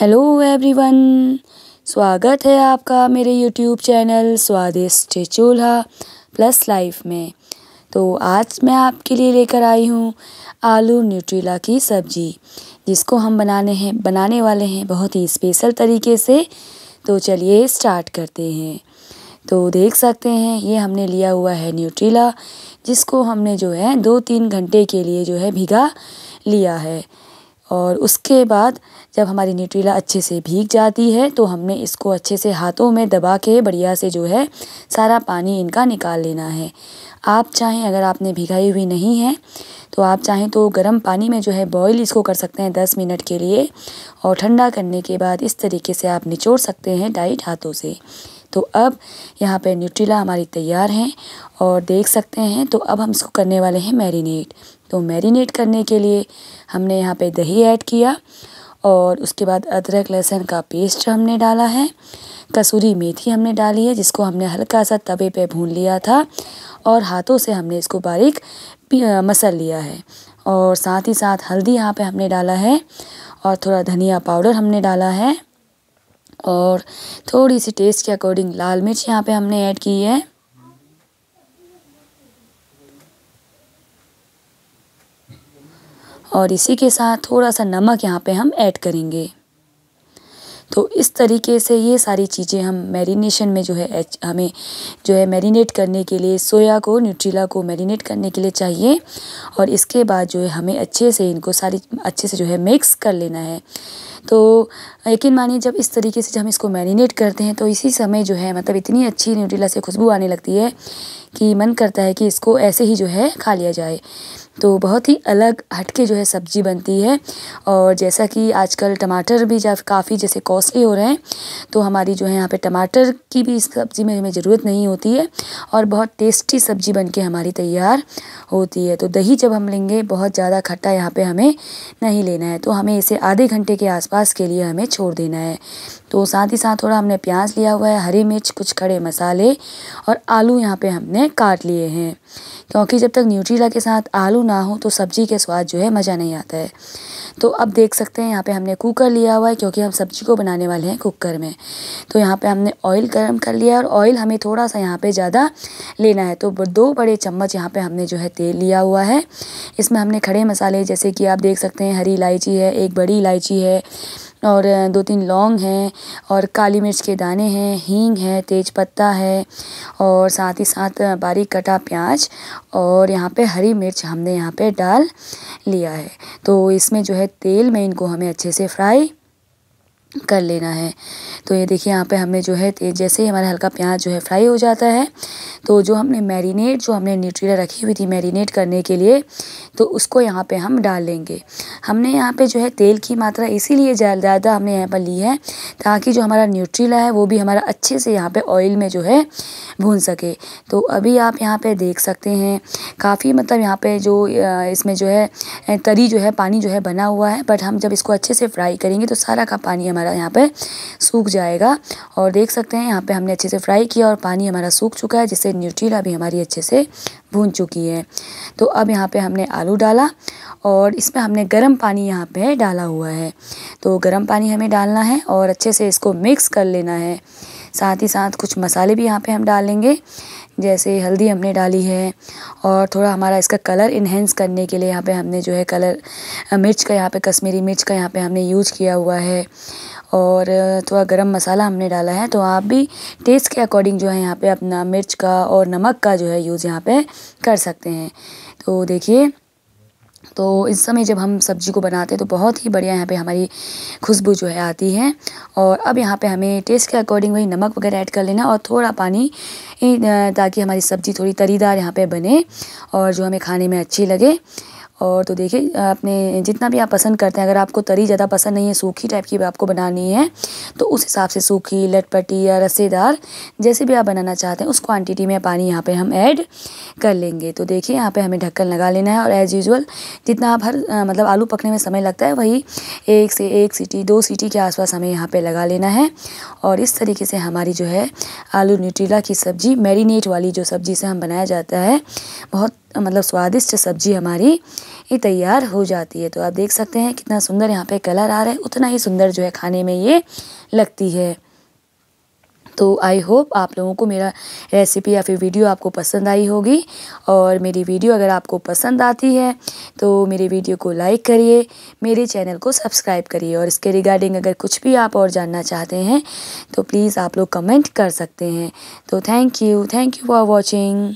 hello everyone स्वागत है आपका मेरे यूट्यूब चैनल स्वादिष्ट चूल्हा प्लस लाइफ में तो आज मैं आपके लिए लेकर आई हूँ आलू न्यूट्रीला की सब्ज़ी जिसको हम बनाने हैं बनाने वाले हैं बहुत ही स्पेशल तरीके से तो चलिए स्टार्ट करते हैं तो देख सकते हैं ये हमने लिया हुआ है न्यूट्रीला जिसको हमने जो है दो तीन घंटे के लिए जो है भिगा लिया है और उसके बाद जब हमारी न्यूट्रीला अच्छे से भीग जाती है तो हमने इसको अच्छे से हाथों में दबा के बढ़िया से जो है सारा पानी इनका निकाल लेना है आप चाहें अगर आपने भिगाई हुई नहीं है तो आप चाहें तो गर्म पानी में जो है बॉईल इसको कर सकते हैं दस मिनट के लिए और ठंडा करने के बाद इस तरीके से आप निचोड़ सकते हैं डाइट हाथों से तो अब यहाँ पर न्यूट्रीला हमारी तैयार हैं और देख सकते हैं तो अब हम इसको करने वाले हैं मैरिनेट तो मैरिनेट करने के लिए हमने यहाँ पे दही ऐड किया और उसके बाद अदरक लहसुन का पेस्ट हमने डाला है कसूरी मेथी हमने डाली है जिसको हमने हल्का सा तवे पे भून लिया था और हाथों से हमने इसको बारीक मसल लिया है और साथ ही साथ हल्दी यहाँ पे हमने डाला है और थोड़ा धनिया पाउडर हमने डाला है और थोड़ी सी टेस्ट के अकॉर्डिंग लाल मिर्च यहाँ पे हमने ऐड की है और इसी के साथ थोड़ा सा नमक यहाँ पे हम ऐड करेंगे तो इस तरीके से ये सारी चीज़ें हम मैरिनेशन में जो है हमें जो है मैरिनेट करने के लिए सोया को न्यूट्रीला को मैरिनेट करने के लिए चाहिए और इसके बाद जो है हमें अच्छे से इनको सारी अच्छे से जो है मिक्स कर लेना है तो यकीन मानिए जब इस तरीके से जब हम इसको मैरिनेट करते हैं तो इसी समय जो है मतलब इतनी अच्छी न्यूट्रीला से खुशबू आने लगती है कि मन करता है कि इसको ऐसे ही जो है खा लिया जाए तो बहुत ही अलग हटके जो है सब्ज़ी बनती है और जैसा कि आजकल टमाटर भी जब काफ़ी जैसे कॉस्टली हो रहे हैं तो हमारी जो है यहाँ पे टमाटर की भी इस सब्ज़ी में हमें ज़रूरत नहीं होती है और बहुत टेस्टी सब्ज़ी बनके हमारी तैयार होती है तो दही जब हम लेंगे बहुत ज़्यादा खट्टा यहाँ पे हमें नहीं लेना है तो हमें इसे आधे घंटे के आस आसपास के लिए हमें छोड़ देना है तो साथ ही साथ थोड़ा हमने प्याज लिया हुआ है हरी मिर्च कुछ खड़े मसाले और आलू यहाँ पे हमने काट लिए हैं क्योंकि जब तक न्यूट्रीला के साथ आलू ना हो तो सब्ज़ी के स्वाद जो है मज़ा नहीं आता है तो अब देख सकते हैं यहाँ पे हमने कुकर लिया हुआ है क्योंकि हम सब्ज़ी को बनाने वाले हैं कुकर में तो यहाँ पे हमने ऑयल गर्म कर लिया और ऑयल हमें थोड़ा सा यहाँ पे ज़्यादा लेना है तो दो बड़े चम्मच यहाँ पे हमने जो है तेल लिया हुआ है इसमें हमने खड़े मसाले जैसे कि आप देख सकते हैं हरी इलायची है एक बड़ी इलायची है और दो तीन लौंग हैं और काली मिर्च के दाने हैं हींग है तेज पत्ता है और साथ ही साथ बारीक कटा प्याज और यहाँ पे हरी मिर्च हमने यहाँ पे डाल लिया है तो इसमें जो है तेल में इनको हमें अच्छे से फ्राई कर लेना है तो ये देखिए यहाँ पे हमने जो है जैसे ही हमारा हल्का प्याज जो है फ्राई हो जाता है तो जो हमने मैरिनेट जो हमने न्यूट्रीला रखी हुई थी मैरिनेट करने के लिए तो उसको यहाँ पे हम डालेंगे हमने यहाँ पे जो है तेल की मात्रा इसीलिए ज़्यादा हमने यहाँ पर ली है ताकि जो हमारा न्यूट्रीला है वो भी हमारा अच्छे से यहाँ पे ऑयल में जो है भून सके तो अभी आप यहाँ पे देख सकते हैं काफ़ी मतलब यहाँ पे जो इसमें जो है तरी जो है पानी जो है बना हुआ है बट हम जब इसको अच्छे से फ्राई करेंगे तो सारा का पानी हमारा यहाँ पर सूख जाएगा और देख सकते हैं यहाँ पर हमने अच्छे से फ्राई किया और पानी हमारा सूख चुका है जिससे न्यूट्रीला भी हमारी अच्छे से भून चुकी है तो अब यहाँ पर हमने आलू आलू डाला और इसमें हमने गर्म पानी यहाँ पे डाला हुआ है तो गर्म पानी हमें डालना है और अच्छे से इसको मिक्स कर लेना है साथ ही साथ कुछ मसाले भी यहाँ पे हम डालेंगे जैसे हल्दी हमने डाली है और थोड़ा हमारा इसका कलर इन्हेंस करने के लिए यहाँ पे हमने जो है कलर मिर्च का यहाँ पे कश्मीरी मिर्च का यहाँ पे हमने यूज़ किया हुआ है और थोड़ा गरम मसाला हमने डाला है तो आप भी टेस्ट के अकॉर्डिंग जो है यहाँ पे अपना मिर्च का और नमक का जो है यूज़ यहाँ पर कर सकते हैं तो देखिए तो इस समय जब हम सब्ज़ी को बनाते हैं तो बहुत ही बढ़िया यहाँ पे हमारी खुशबू जो है आती है और अब यहाँ पे हमें टेस्ट के अकॉर्डिंग वही नमक वगैरह ऐड कर लेना और थोड़ा पानी ताकि हमारी सब्ज़ी थोड़ी तरीदार यहाँ पे बने और जो हमें खाने में अच्छी लगे और तो देखिए आपने जितना भी आप पसंद करते हैं अगर आपको तरी ज़्यादा पसंद नहीं है सूखी टाइप की आपको बनानी है तो उस हिसाब से सूखी लटपटी या रस्सेदार जैसे भी आप बनाना चाहते हैं उस क्वांटिटी में पानी यहाँ पे हम ऐड कर लेंगे तो देखिए यहाँ पे हमें ढक्कन लगा लेना है और एज़ यूजल जितना आप हर मतलब आलू पकने में समय लगता है वही एक से एक सीटी दो सीटी के आसपास हमें यहाँ पर लगा लेना है और इस तरीके से हमारी जो है आलू न्यूट्रीला की सब्ज़ी मैरिनेट वाली जो सब्ज़ी से हम बनाया जाता है बहुत मतलब स्वादिष्ट सब्जी हमारी ये तैयार हो जाती है तो आप देख सकते हैं कितना सुंदर यहाँ पे कलर आ रहा है उतना ही सुंदर जो है खाने में ये लगती है तो आई होप आप लोगों को मेरा रेसिपी या फिर वीडियो आपको पसंद आई होगी और मेरी वीडियो अगर आपको पसंद आती है तो मेरे वीडियो को लाइक करिए मेरे चैनल को सब्सक्राइब करिए और इसके रिगार्डिंग अगर कुछ भी आप और जानना चाहते हैं तो प्लीज़ आप लोग कमेंट कर सकते हैं तो thank you thank you for watching